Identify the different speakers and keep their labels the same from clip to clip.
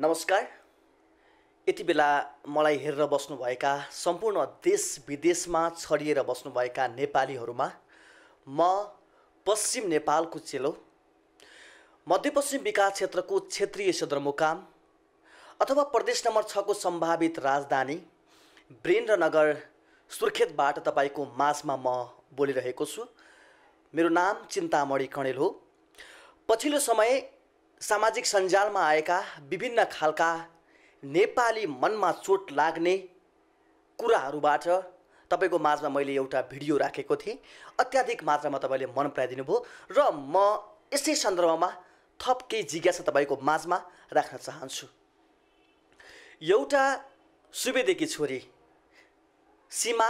Speaker 1: नमस्कार यति बेला मलाई हेरेर बस्नुभएका सम्पूर्ण देश विदेशमा छरिएर बस्नुभएका नेपालीहरूमा म पश्चिम नेपालको चेलो मध्यपश्चिम विकास क्षेत्रको क्षेत्रीय सदरमुकाम अथवा प्रदेश नम्बर छको सम्भावित राजधानी नगर सुर्खेतबाट तपाईँको माझमा म बोलिरहेको छु मेरो नाम चिन्तामणि कणेल हो पछिल्लो समय सामाजिक सञ्जालमा आएका विभिन्न खालका नेपाली मनमा चोट लाग्ने कुराहरूबाट तपाईँको माझमा मैले एउटा भिडियो राखेको थिएँ अत्याधिक मात्रामा तपाईँले मन पराइदिनु भयो र म यसै सन्दर्भमा थप केही जिज्ञासा तपाईँको माझमा राख्न चाहन्छु एउटा सुवेदीकी छोरी सीमा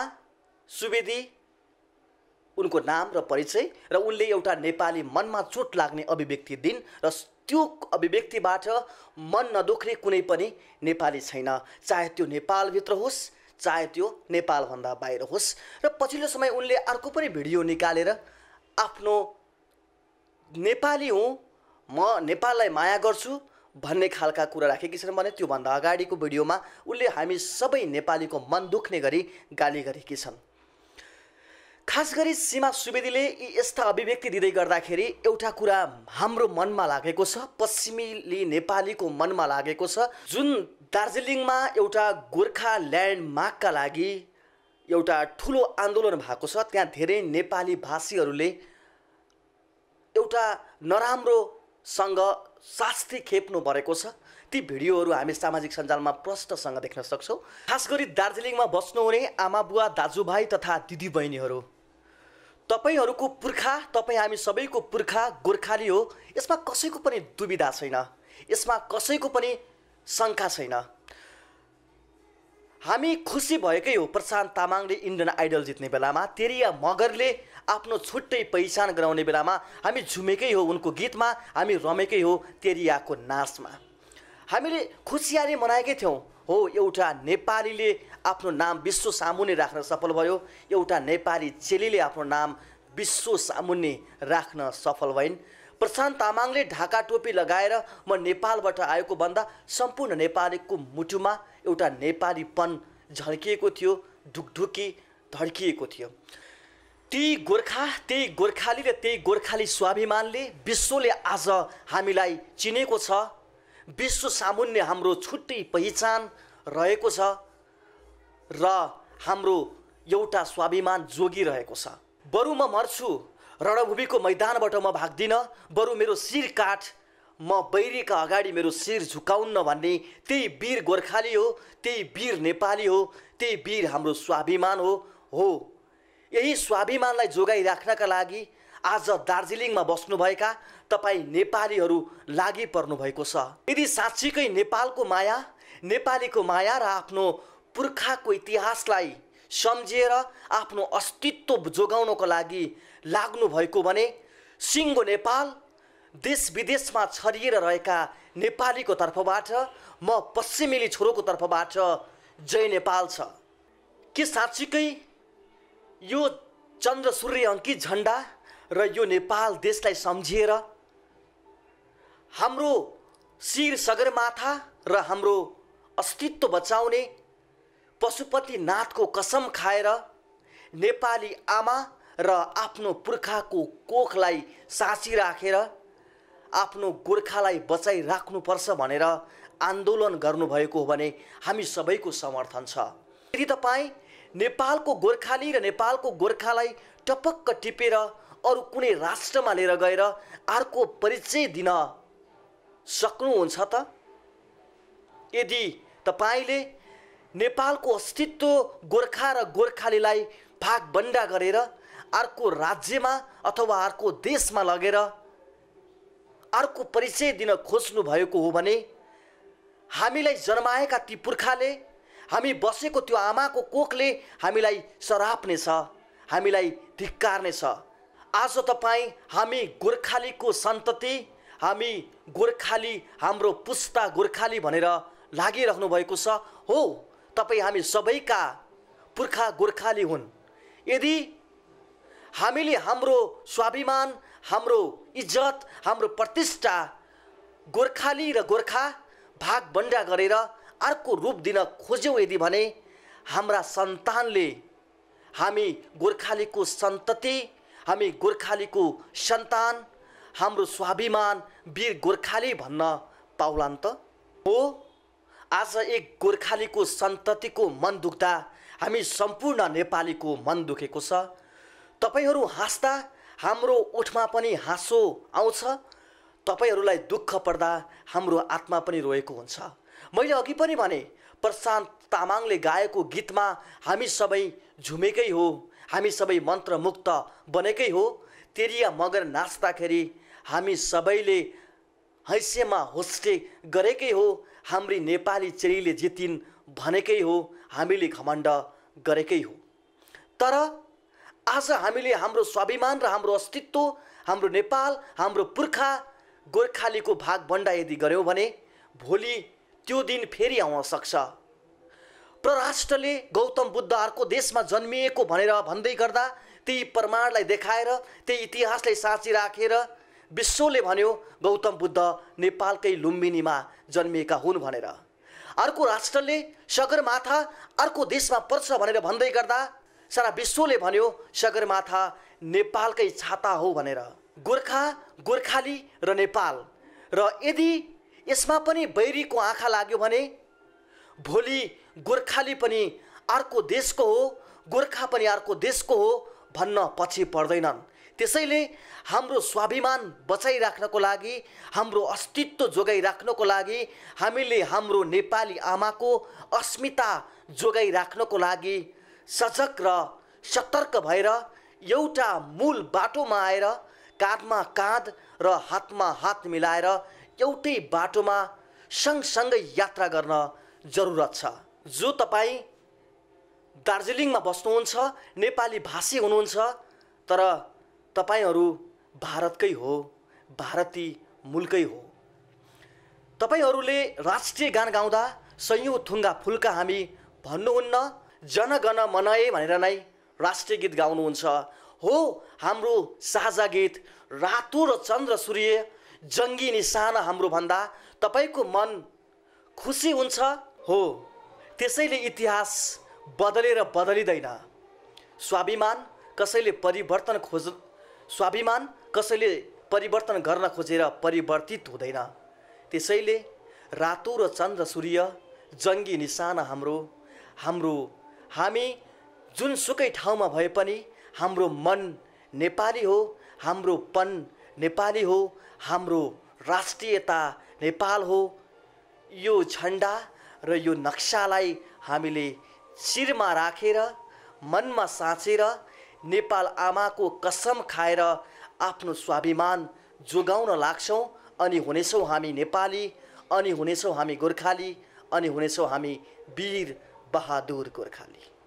Speaker 1: सुवेदी उनको नाम र परिचय र उनले एउटा नेपाली मनमा चोट लाग्ने अभिव्यक्ति दिन र त्यो अभिव्यक्तिबाट मन नदुख्ने कुनै पनि नेपाली छैन चाहे त्यो नेपालभित्र होस् चाहे त्यो नेपालभन्दा बाहिर होस् र पछिल्लो समय उनले अर्को पनि भिडियो निकालेर आफ्नो नेपाली हुँ म नेपाललाई माया गर्छु भन्ने खालका कुरा राखेकी छन् भने त्योभन्दा अगाडिको भिडियोमा उनले हामी सबै नेपालीको मन दुख्ने गरी गाली गरेकी छन् खास गरी सीमा सुवेदीले यी यस्ता अभिव्यक्ति दिँदै गर्दाखेरि एउटा कुरा हाम्रो मनमा लागेको छ पश्चिमी नेपालीको मनमा लागेको छ जुन दार्जिलिङमा एउटा गोर्खा ल्यान्ड मार्कका लागि एउटा ठुलो आन्दोलन भएको छ त्यहाँ धेरै नेपाली भाषीहरूले एउटा नराम्रोसँग शास्ति खेप्नु परेको छ ती भिडियोहरू हामी सामाजिक सञ्जालमा प्रष्टसँग देख्न सक्छौँ खास गरी दार्जिलिङमा बस्नुहुने आमा बुवा दाजुभाइ तथा दिदीबहिनीहरू तपाईँहरूको पुर्खा तपाईँ हामी सबैको पुर्खा गोर्खाली हो यसमा कसैको पनि दुविधा छैन यसमा कसैको पनि शङ्का छैन हामी खुसी भएकै हो प्रशान्त तामाङले इन्डियन आइडल जित्ने बेलामा तेरिया मगरले आफ्नो छुट्टै पहिचान गराउने बेलामा हामी झुमेकै हो उनको गीतमा हामी रमेकै हो तेरियाको नाचमा हामीले खुसियाली मनाएकै थियौँ हो एउटा नेपालीले आफ्नो नाम विश्व सामुन्ने राख्न सफल भयो एउटा नेपाली चेलीले आफ्नो नाम विश्व सामुन्ने राख्न सफल भइन् प्रशान्त तामाङले ढाका टोपी लगाएर म नेपालबाट आएको भन्दा सम्पूर्ण नेपालीको मुटुमा एउटा नेपालीपन झल्किएको थियो ढुकढुकी धड्किएको थियो ती गोर्खा त्यही गोर्खाली र त्यही गोर्खाली स्वाभिमानले विश्वले आज हामीलाई चिनेको छ विश्व सामुन्ने हाम्रो छुट्टै पहिचान रहेको छ र हाम्रो एउटा स्वाभिमान जोगिरहेको छ बरु म मर्छु रणभूमिको मैदानबाट म भाग्दिनँ बरु मेरो शिर काठ म बैरीका अगाडि मेरो शिर झुकाउन्न भन्ने त्यही वीर गोर्खाली हो त्यही वीर नेपाली हो त्यही वीर हाम्रो स्वाभिमान हो हो यही स्वाभिमानलाई जोगाइराख्नका लागि आज दार्जिलिङमा बस्नुभएका तपाईँ नेपालीहरू लागि पर्नुभएको छ यदि साँच्चीकै नेपालको माया नेपालीको माया र आफ्नो पुर्खाको इतिहासलाई सम्झिएर आफ्नो अस्तित्व जोगाउनको लागि लाग्नुभएको भने सिङ्गो नेपाल देश विदेशमा छरिएर रहेका नेपालीको तर्फबाट म पश्चिमेली छोरोको तर्फबाट जय नेपाल छ के साँच्चीकै यो चन्द्र सूर्य अङ्कित झन्डा र यो नेपाल देशलाई सम्झिएर हाम्रो शिर सगरमाथा र हाम्रो अस्तित्व बचाउने पशुपतिनाथको कसम खाएर नेपाली आमा र आफ्नो पुर्खाको कोखलाई साँची राखेर आफ्नो गोर्खालाई बचाइराख्नुपर्छ भनेर आन्दोलन गर्नुभएको हो भने हामी सबैको समर्थन छ यदि तपाईँ नेपालको गोर्खाली र नेपालको गोर्खालाई टपक्क टिपेर अरू कुनै राष्ट्रमा लिएर गएर अर्को परिचय दिन सक्नुहुन्छ त यदि तपाईँले नेपालको अस्तित्व गोर्खा र गोर्खालीलाई भागभन्डा गरेर अर्को राज्यमा अथवा अर्को देशमा लगेर अर्को परिचय दिन खोज्नु भएको हो भने हामीलाई जन्माएका ती पुर्खाले हामी बसेको त्यो आमाको कोखले हामीलाई सराप्नेछ हामीलाई धिक्कार्नेछ आज तपाईँ हामी गोर्खालीको सन्तति हामी गोर्खाली हाम्रो पुस्ता गोर्खाली भनेर लागिराख्नु भएको छ हो तपाईँ हामी सबैका पुर्खा गोर्खाली हुन् यदि हामीले हाम्रो स्वाभिमान हाम्रो इज्जत हाम्रो प्रतिष्ठा गोर्खाली र गोर्खा भाग भागभन्डा गरेर अर्को रूप दिन खोज्यौँ यदि भने हाम्रा सन्तानले हामी गोर्खालीको सन्तति हामी गोर्खालीको सन्तान हाम्रो स्वाभिमान वीर गोर्खाली भन्न पाउलान् त हो आज एक गोर्खालीको सन्ततिको मन दुख्दा हामी सम्पूर्ण नेपालीको मन दुखेको छ तपाईँहरू हाँस्दा हाम्रो ओठमा पनि हाँसो आउँछ तपाईँहरूलाई दुःख पर्दा हाम्रो आत्मा पनि रोएको हुन्छ मैले अघि पनि भने प्रशान्त तामाङले गाएको गीतमा हामी सबै झुमेकै हो हामी सबै मन्त्रमुक्त बनेकै हो तेरिया मगर नाच्दाखेरि हामी सबैले हैसेमा होस्टे गरेकै हो हाम्री नेपाली चेलीले जितिन् भनेकै हो हामीले घमण्ड गरेकै हो तर आज हामीले हाम्रो स्वाभिमान र हाम्रो अस्तित्व हाम्रो नेपाल हाम्रो पुर्खा गोर्खालीको भाग भागभण्डा यदि गऱ्यौँ भने भोलि त्यो दिन फेरि आउन सक्छ परराष्ट्रले गौतम बुद्ध अर्को देशमा जन्मिएको भनेर भन्दै गर्दा ती प्रमाणलाई देखाएर त्यही इतिहासलाई साँची राखेर विश्वले भन्यो गौतम बुद्ध नेपालकै लुम्बिनीमा जन्मिएका हुन् भनेर अर्को राष्ट्रले सगरमाथा अर्को देशमा पर्छ भनेर भन्दै गर्दा सारा विश्वले भन्यो सगरमाथा नेपालकै छाता हो भनेर गोर्खा गोर्खाली र नेपाल र यदि यसमा पनि बैरीको आँखा लाग्यो भने भोलि गोर्खाली पनि अर्को देशको हो गोर्खा पनि अर्को देशको हो भन्न पछि पर्दैनन् त्यसैले हाम्रो स्वाभिमान बचाइराख्नको लागि हाम्रो अस्तित्व जोगाइराख्नको लागि हामीले हाम्रो नेपाली आमाको अस्मिता जोगाइराख्नको लागि सजग र सतर्क भएर एउटा मूल बाटोमा आएर काँधमा काँध र हातमा हात मिलाएर एउटै बाटोमा सँगसँगै यात्रा गर्न जरुरत छ जो तपाईँ दार्जिलिङमा बस्नुहुन्छ नेपाली भाषी हुनुहुन्छ तर तपाईँहरू भारतकै हो भारतीय मूलकै हो तपाईँहरूले राष्ट्रिय गान गाउँदा सयौँ थुङ्गा फुल्का हामी भन्नुहुन्न जनगण मनाए भनेर नै राष्ट्रिय गीत गाउनुहुन्छ हो हाम्रो साझा गीत रातो र चन्द्र सूर्य जङ्गी निशान हाम्रो भन्दा तपाईँको मन खुसी हुन्छ हो त्यसैले इतिहास बदलेर बदलिँदैन स्वाभिमान कसैले परिवर्तन खोज स्वाभिमान कसैले परिवर्तन गर्न खोजेर परिवर्तित हुँदैन त्यसैले रातो र चन्द्र सूर्य जङ्गी निशान हाम्रो हाम्रो हामी जुनसुकै ठाउँमा भए पनि हाम्रो मन नेपाली हो हाम्रो पन नेपाली हो हाम्रो राष्ट्रियता नेपाल हो यो झन्डा र यो नक्सालाई हामीले शिरमा राखेर रा, मनमा साँचेर नेपाल आमाको कसम खाएर आफ्नो स्वाभिमान जोगाउन लाग्छौँ अनि हुनेछौँ हामी नेपाली अनि हुनेछौँ हामी गोर्खाली अनि हुनेछौँ हामी वीर बहादुर गोर्खाली